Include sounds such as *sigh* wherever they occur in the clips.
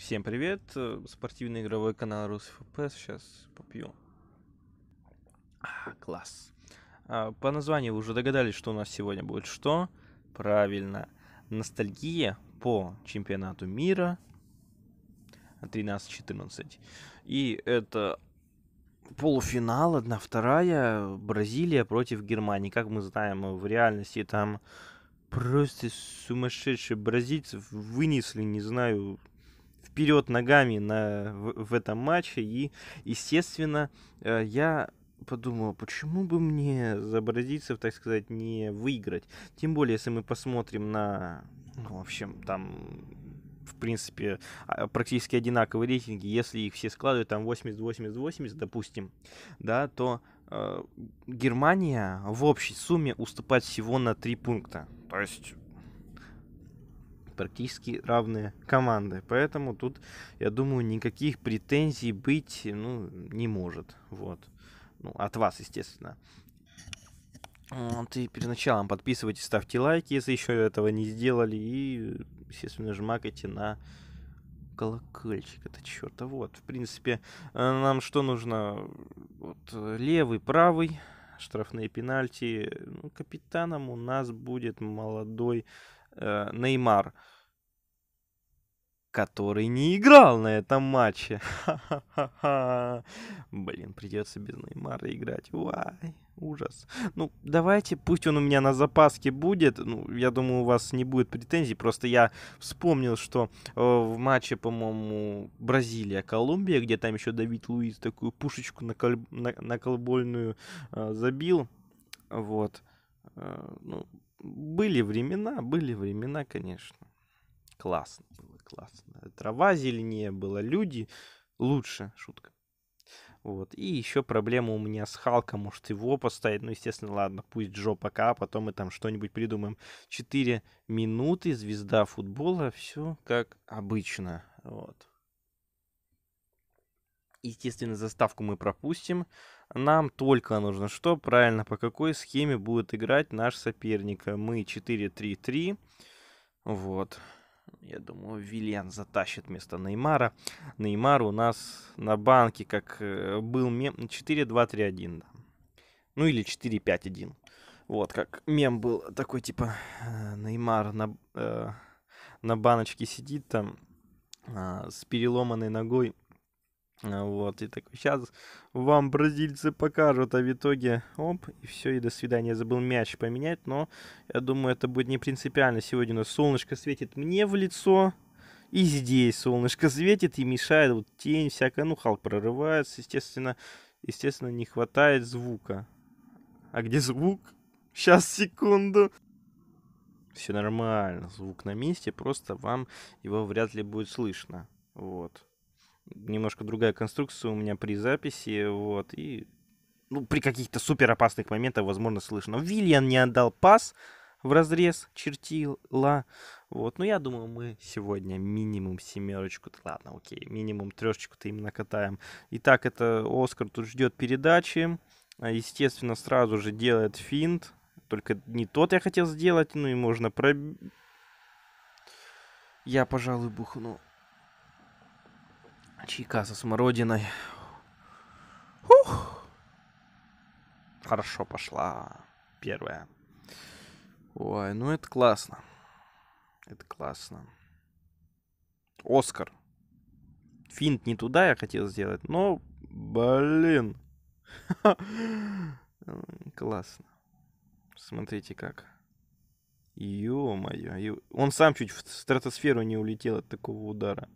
Всем привет, э, спортивный игровой канал РусФПС, сейчас попью. А, класс. А, по названию вы уже догадались, что у нас сегодня будет что? Правильно, ностальгия по чемпионату мира 13-14. И это полуфинал, одна вторая, Бразилия против Германии. Как мы знаем, в реальности там просто сумасшедшие бразильцев вынесли, не знаю, вперед ногами на, в, в этом матче. И, естественно, э, я подумал, почему бы мне забродиться так сказать, не выиграть. Тем более, если мы посмотрим на, ну, в общем, там в принципе, а, практически одинаковые рейтинги, если их все складывают, там 80-80-80, допустим, да, то э, Германия в общей сумме уступает всего на 3 пункта. То есть практически равные команды. Поэтому тут, я думаю, никаких претензий быть ну, не может. Вот. Ну, от вас, естественно. Вот, и перед началом подписывайтесь, ставьте лайки, если еще этого не сделали. И, естественно, жмакайте на колокольчик, это черта, вот, в принципе, э, нам что нужно, вот, левый, правый, штрафные пенальти, ну, капитаном у нас будет молодой э, Неймар, который не играл на этом матче. Ха-ха-ха. Блин, придется без Неймара играть. Уай, ужас. Ну, давайте, пусть он у меня на запаске будет. Ну, я думаю, у вас не будет претензий. Просто я вспомнил, что э, в матче, по-моему, Бразилия-Колумбия, где там еще Давид Луис такую пушечку на, кол- на, на колбольную э, забил. Вот. Э, ну, были времена, были времена, конечно. Классно было, классно. Трава зеленее была, люди лучше, шутка. Вот. И еще проблема у меня с Халком, может его поставить. Ну, естественно, ладно, пусть Джо пока, а потом мы там что-нибудь придумаем. Четыре минуты, звезда футбола, все как обычно. Вот. Естественно, заставку мы пропустим. Нам только нужно что? Правильно, по какой схеме будет играть наш соперник. Мы 4-3-3. Вот. Я думаю, Вильян затащит место Неймара. Неймар у нас на банке, как э, был мем, 4-2-3-1. Да. Ну или 4-5-1. Вот, как мем был такой, типа, э, Неймар на, э, на баночке сидит там э, с переломанной ногой Э, вот, и такой, сейчас вам бразильцы покажут, а в итоге, оп, и все, и до свидания. Забыл мяч поменять, но я думаю, это будет не принципиально. Сегодня у нас солнышко светит мне в лицо, и здесь солнышко светит и мешает, вот тень всякая, ну, Халк прорывается, естественно, естественно, не хватает звука. А где звук? Сейчас, секунду. Все нормально, звук на месте, просто вам его вряд ли будет слышно. Вот немножко другая конструкция у меня при записи, вот, и ну, при каких-то супер опасных моментах, возможно, слышно. Вильян не отдал пас в разрез, чертила, вот, ну, я думаю, мы сегодня минимум семерочку, ладно, окей, минимум трешечку-то им накатаем. Итак, это Оскар тут ждет передачи, естественно, сразу же делает финт, только не тот я хотел сделать, ну, и можно про Я, пожалуй, бухну. Чайка со смородиной. Ух! Хорошо пошла. Первая. Ой, ну это классно. Это классно. Оскар. Финт не туда я хотел сделать, но, блин. *laughs* Классно. Смотрите как. Ё-моё. Он сам чуть в стратосферу не улетел от такого удара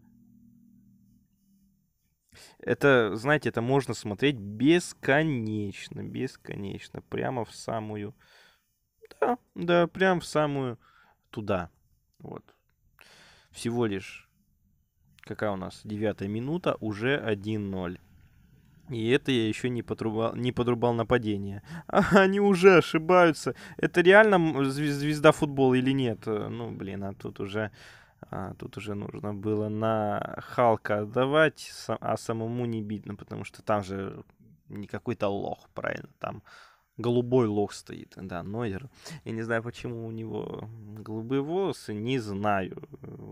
это, знаете, это можно смотреть бесконечно, бесконечно, прямо в самую, да, да, прямо в самую туда, вот. Всего лишь, какая у нас, девятая минута, уже 1-0. И это я еще не подрубал, не подрубал нападение. А, *laughs* они уже ошибаются. Это реально звезда футбола или нет? Э, ну, блин, а тут уже а, тут уже нужно было на Халка отдавать, а самому не видно, потому что там же не какой-то лох, правильно, там голубой лох стоит, да, Нойер. Я не знаю, почему у него голубые волосы, не знаю.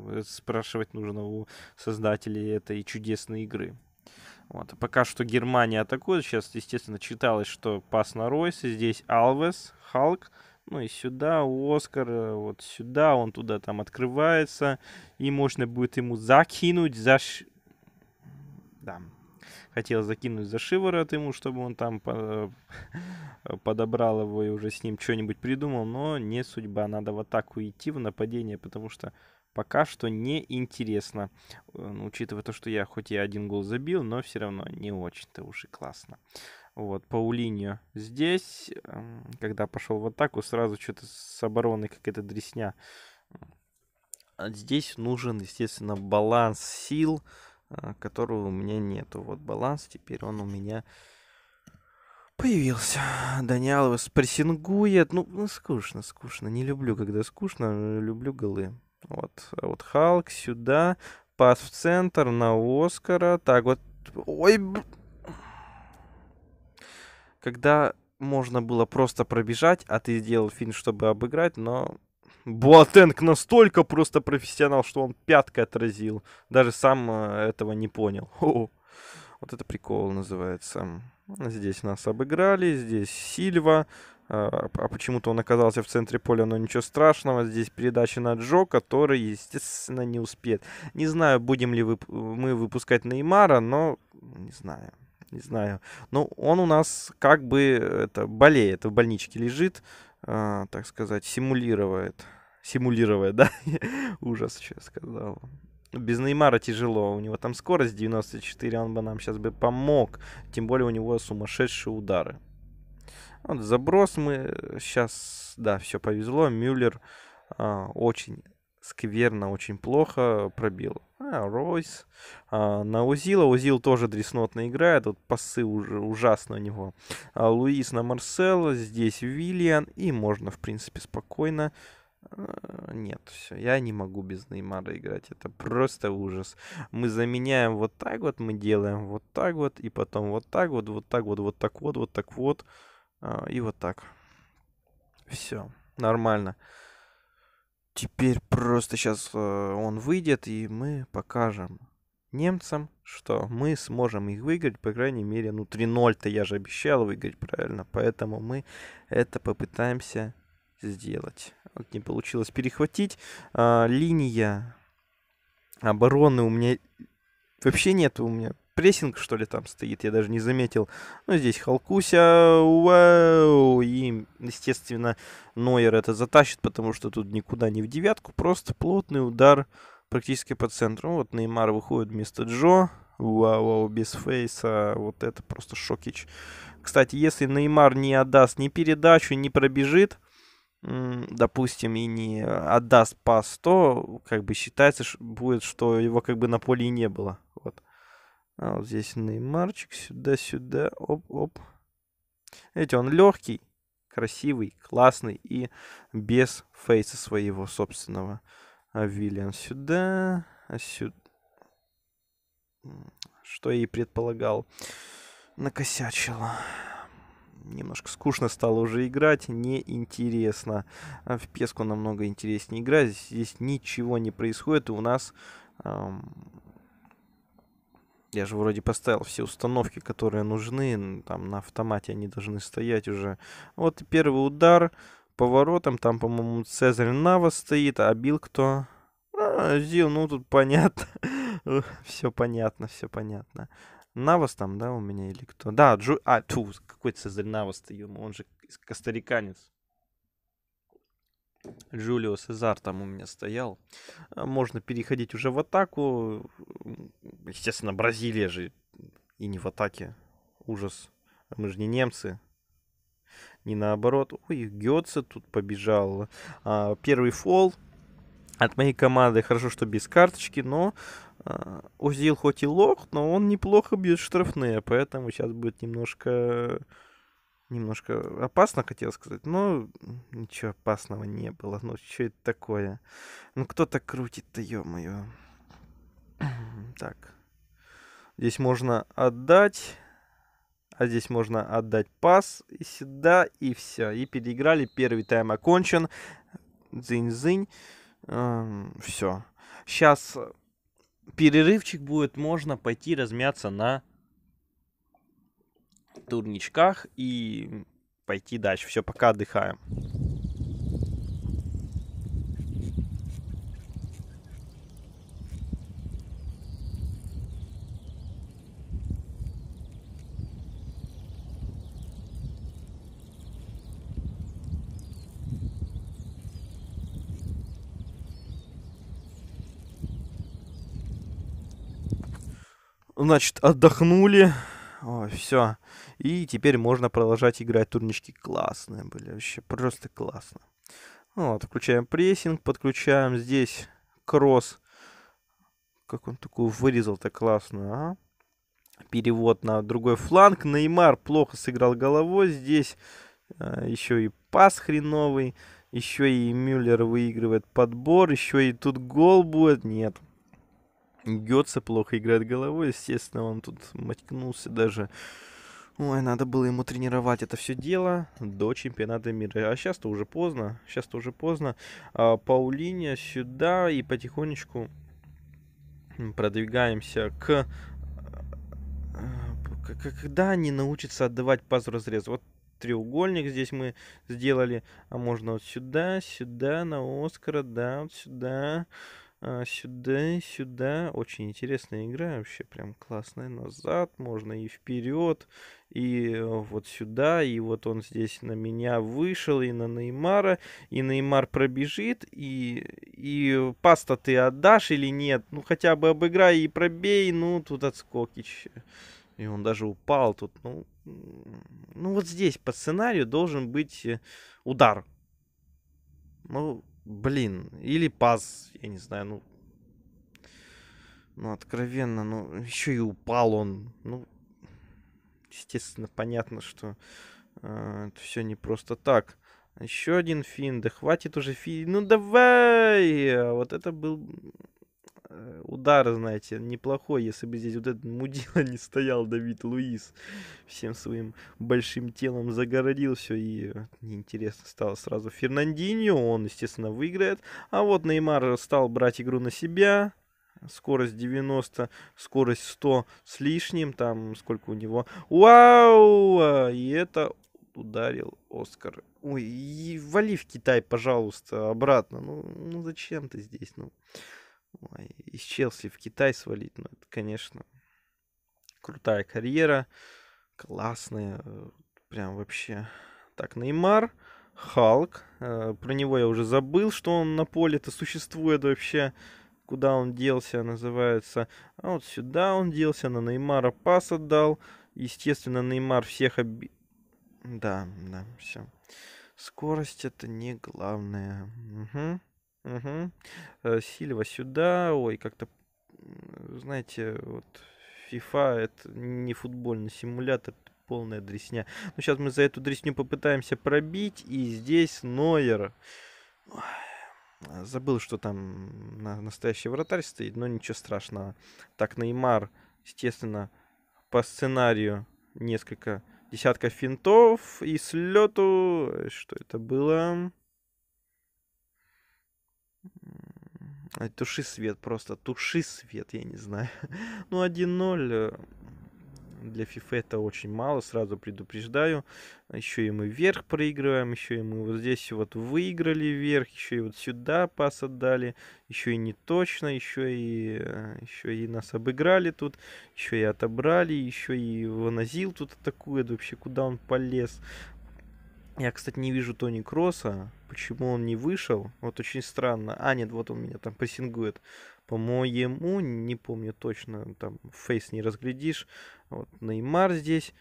Э, спрашивать нужно у создателей этой чудесной игры. Вот. А пока что Германия атакует. Сейчас, естественно, читалось, что пас на Ройса. Здесь Алвес, Халк, ну и сюда у Оскара, э, вот сюда, он туда там открывается, и можно будет ему закинуть за... Ш... Да, хотел закинуть за шиворот ему, чтобы он там по... Э, подобрал его и уже с ним что-нибудь придумал, но не судьба, надо в атаку идти, в нападение, потому что пока что не интересно, э, ну, учитывая то, что я хоть и один гол забил, но все равно не очень-то уж и классно. Вот, по Паулиньо. Здесь, когда пошел в атаку, сразу что-то с обороной какая-то дресня. А здесь нужен, естественно, баланс сил, а, которого у меня нету. Вот баланс теперь он у меня появился. Даниалова спрессингует. Ну, ну, скучно, скучно. Не люблю, когда скучно, люблю голы. Вот, а вот Халк сюда, пас в центр на Оскара. Так вот, ой, б когда можно было просто пробежать, а ты сделал финт, чтобы обыграть, но Буатенг настолько просто профессионал, что он пяткой отразил. Даже сам э, этого не понял. О, вот это прикол называется. Здесь нас обыграли, здесь Сильва. А, а почему-то он оказался в центре поля, но ничего страшного. Здесь передача на Джо, который, естественно, не успеет. Не знаю, будем ли мы выпускать Неймара, но не знаю не знаю. ну он у нас как бы это болеет, в больничке лежит, э, так сказать, симулирует. Симулирует, да? *laughs* Ужас, что я сказал. Без Неймара тяжело, у него там скорость 94, он бы нам сейчас бы помог. Тем более у него сумасшедшие удары. Вот заброс мы сейчас, э, да, все повезло. Мюллер э, очень скверно, очень плохо пробил. А, Ройс. А, на Узила. Узил тоже дреснотно играет. Вот пасы уже ужасно у него. А, Луис на Марсела. Здесь Виллиан. И можно, в принципе, спокойно а, нет, все, я не могу без Неймара играть, это просто ужас. Мы заменяем вот так вот, мы делаем вот так вот, и потом вот так вот, вот так вот, вот так вот, вот так вот, а, и вот так. Все, нормально теперь просто сейчас э, он выйдет, и мы покажем немцам, что мы сможем их выиграть, по крайней мере, ну 3-0-то я же обещал выиграть, правильно, поэтому мы это попытаемся сделать. Вот не получилось перехватить. А, линия обороны у меня вообще нет у меня прессинг, что ли, там стоит, я даже не заметил. Ну, здесь Халкуся, вау, и, естественно, Нойер это затащит, потому что тут никуда не в девятку, просто плотный удар практически по центру. вот Неймар выходит вместо Джо, вау, вау, без фейса, вот это просто шокич. Кстати, если Неймар не отдаст ни передачу, не пробежит, допустим, и не отдаст пас, то как бы считается, будет, что его как бы на поле и не было. Вот. А, вот здесь Неймарчик, сюда-сюда, оп-оп. Видите, он легкий, красивый, классный и без фейса своего собственного. А Виллиан сюда, а сюда... Что я и предполагал. Накосячила. Немножко скучно стало уже играть, неинтересно. А в песку намного интереснее играть. Здесь, здесь ничего не происходит, и у нас эм, я же вроде поставил все установки, которые нужны, там на автомате они должны стоять уже. Вот первый удар поворотом, там, по-моему, Цезарь Нава стоит, а Бил кто? А, Зил, ну тут понятно. *laughs* все понятно, все понятно. Навас там, да, у меня или кто? Да, Джу, А, ту, какой Цезарь Навас-то, ну, он же костариканец. Джулио Сезар там у меня стоял. А, можно переходить уже в атаку. Естественно, Бразилия же и не в атаке. Ужас. А мы же не немцы. Не наоборот. Ой, Гетце тут побежал. А, первый фол от моей команды. Хорошо, что без карточки, но а, Узил хоть и лох, но он неплохо бьет штрафные. Поэтому сейчас будет немножко немножко опасно, хотел сказать, но ничего опасного не было. Ну, что это такое? Ну, кто-то крутит-то, ё-моё. *clears throat* Так. Здесь можно отдать. А здесь можно отдать пас и сюда, и все. И переиграли. Первый тайм окончен. Дзынь-зынь. Эм, все. Сейчас перерывчик будет. Можно пойти размяться на турничках и пойти дальше. Все, пока отдыхаем. Значит, отдохнули, все. И теперь можно продолжать играть. Турнички классные были, вообще просто классно. Ну вот, включаем прессинг, подключаем здесь кросс. Как он такую вырезал-то классно. а? Перевод на другой фланг. Неймар плохо сыграл головой. Здесь э, а, еще и пас хреновый. Еще и Мюллер выигрывает подбор. Еще и тут гол будет. Нет. Гетце плохо играет головой, естественно, он тут маткнулся даже. Ой, надо было ему тренировать это все дело до чемпионата мира. А сейчас-то уже поздно, сейчас-то уже поздно. А, Паулиня сюда и потихонечку продвигаемся к... Э, когда они научатся отдавать паз разрез? Вот треугольник здесь мы сделали. А можно вот сюда, сюда, на Оскара, да, вот сюда. А, сюда, сюда. Очень интересная игра, вообще прям классная. Назад можно и вперед, и э, вот сюда, и вот он здесь на меня вышел, и на Неймара, и Неймар пробежит, и, и паста ты отдашь или нет. Ну, хотя бы обыграй и пробей, ну, тут отскокич. И он даже упал тут, ну... Ну, вот здесь по сценарию должен быть э, удар. Ну, Блин, или пас, я не знаю, ну... Ну, откровенно, ну, еще и упал он. Ну, естественно, понятно, что э, это все не просто так. Еще один фин, да хватит уже фин. Ну, давай! А вот это был Э, удар, знаете, неплохой, если бы здесь вот этот мудила *laughs* не стоял, Давид Луис, всем своим большим телом загородил все, и неинтересно стало сразу Фернандиньо, он, естественно, выиграет, а вот Неймар стал брать игру на себя, скорость 90, скорость 100 с лишним, там сколько у него, вау, и это ударил Оскар. Ой, вали в Китай, пожалуйста, обратно. Ну, ну зачем ты здесь? Ну, Ой, из Челси в Китай свалить, ну, это, конечно, крутая карьера, классная, э, прям вообще. Так, Неймар, Халк, э, про него я уже забыл, что он на поле-то существует вообще, куда он делся, называется. А вот сюда он делся, на Неймара пас отдал. Естественно, Неймар всех оби... Да, да, все. Скорость это не главное. Угу. Угу. Сильва сюда. Ой, как-то, знаете, вот FIFA это не футбольный симулятор, полная дресня. Ну, сейчас мы за эту дресню попытаемся пробить. И здесь Нойер. Забыл, что там на настоящий вратарь стоит, но ничего страшного. Так, Неймар, естественно, по сценарию несколько десятка финтов и слету. Э, что это было? туши свет просто, туши свет, я не знаю. *laughs* Ну, 1-0 э, для FIFA это очень мало, сразу предупреждаю. Еще и мы вверх проигрываем, еще и мы вот здесь вот выиграли вверх, еще и вот сюда пас отдали, еще и не точно, еще и, э, еще и нас обыграли тут, еще и отобрали, еще и ваназил тут атакует, вообще куда он полез. Я, кстати, не вижу Тони Кросса. Почему он не вышел? Вот очень странно. А, нет, вот он меня там прессингует. По-моему, не помню точно, там фейс не разглядишь. Вот Неймар здесь,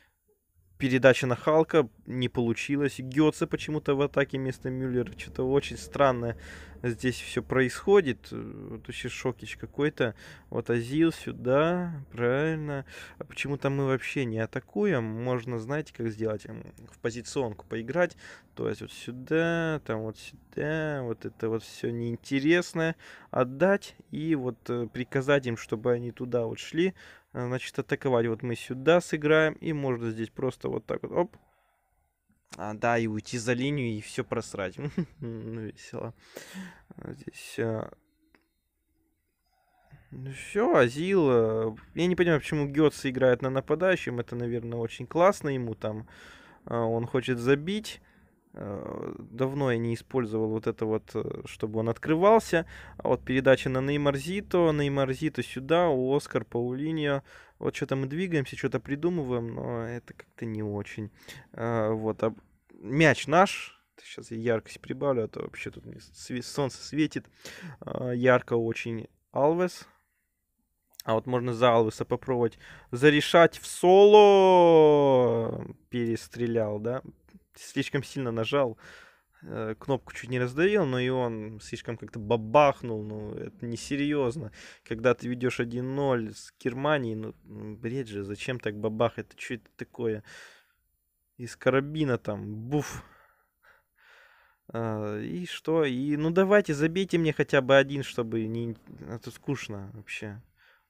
передача на Халка не получилась, Гёце почему-то в атаке вместо Мюллера. Что-то очень странное здесь все происходит. Э, вот вообще шокич какой-то. Вот Азил сюда, правильно. А почему-то мы вообще не атакуем. Можно, знаете, как сделать? В позиционку поиграть. То есть вот сюда, там вот сюда. Вот это вот все неинтересное. Отдать и вот э, приказать им, чтобы они туда вот шли. Э, значит, атаковать. Вот мы сюда сыграем, и можно здесь просто вот так вот, оп. А, да, и уйти за линию, и все просрать. *laughs* Ну, весело. А здесь... Э, ну, все, Азил. Э. Я не понимаю, почему Гетс играет на нападающем. Это, наверное, очень классно ему там. Он хочет забить. Э, давно я не использовал вот это вот, э, чтобы он открывался. А вот передача на Неймарзито, Неймарзито сюда, у Оскар Паулиньо. Вот что-то мы двигаемся, что-то придумываем, но это как-то не очень. Э, вот, а мяч наш, сейчас я яркость прибавлю, а то вообще тут мне солнце светит ярко очень. Алвес, а вот можно за Алвеса попробовать зарешать в соло. Перестрелял, да? слишком сильно нажал, э, кнопку чуть не раздавил, но и он слишком как-то бабахнул, ну, это несерьезно. Когда ты ведешь 1-0 с Германией, ну, бред же, зачем так бабах это что это такое? Из карабина там, буф. А, и что? И, ну, давайте, забейте мне хотя бы один, чтобы не... Это скучно вообще.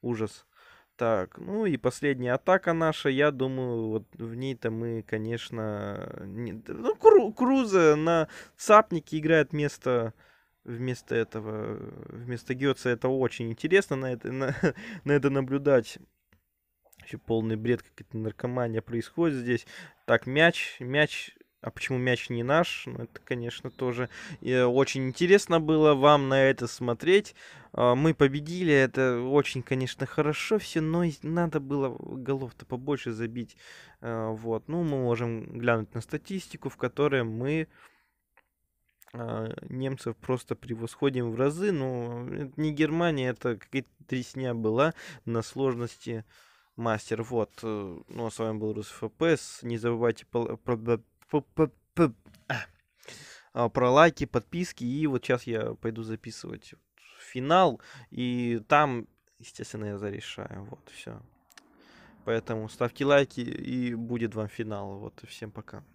Ужас. Так, ну и последняя атака наша, я думаю, вот в ней-то мы, конечно... Не... Ну, Кру... Круза на Сапнике играет место вместо этого, вместо Гетца. Это очень интересно на это, на, *laughs* на это наблюдать. Еще полный бред, какая-то наркомания происходит здесь. Так, мяч, мяч а почему мяч не наш? Ну, это, конечно, тоже э, очень интересно было вам на это смотреть. А, мы победили, это очень, конечно, хорошо все, но надо было голов-то побольше забить. А, вот, ну, мы можем глянуть на статистику, в которой мы а, немцев просто превосходим в разы. Ну, это не Германия, это какая-то тресня была на сложности мастер. Вот, э, ну, с вами был РусФПС. Не забывайте про а, про лайки, подписки. И вот сейчас я пойду записывать финал. И там, естественно, я зарешаю. Вот, все. Поэтому ставьте лайки и будет вам финал. Вот, всем пока.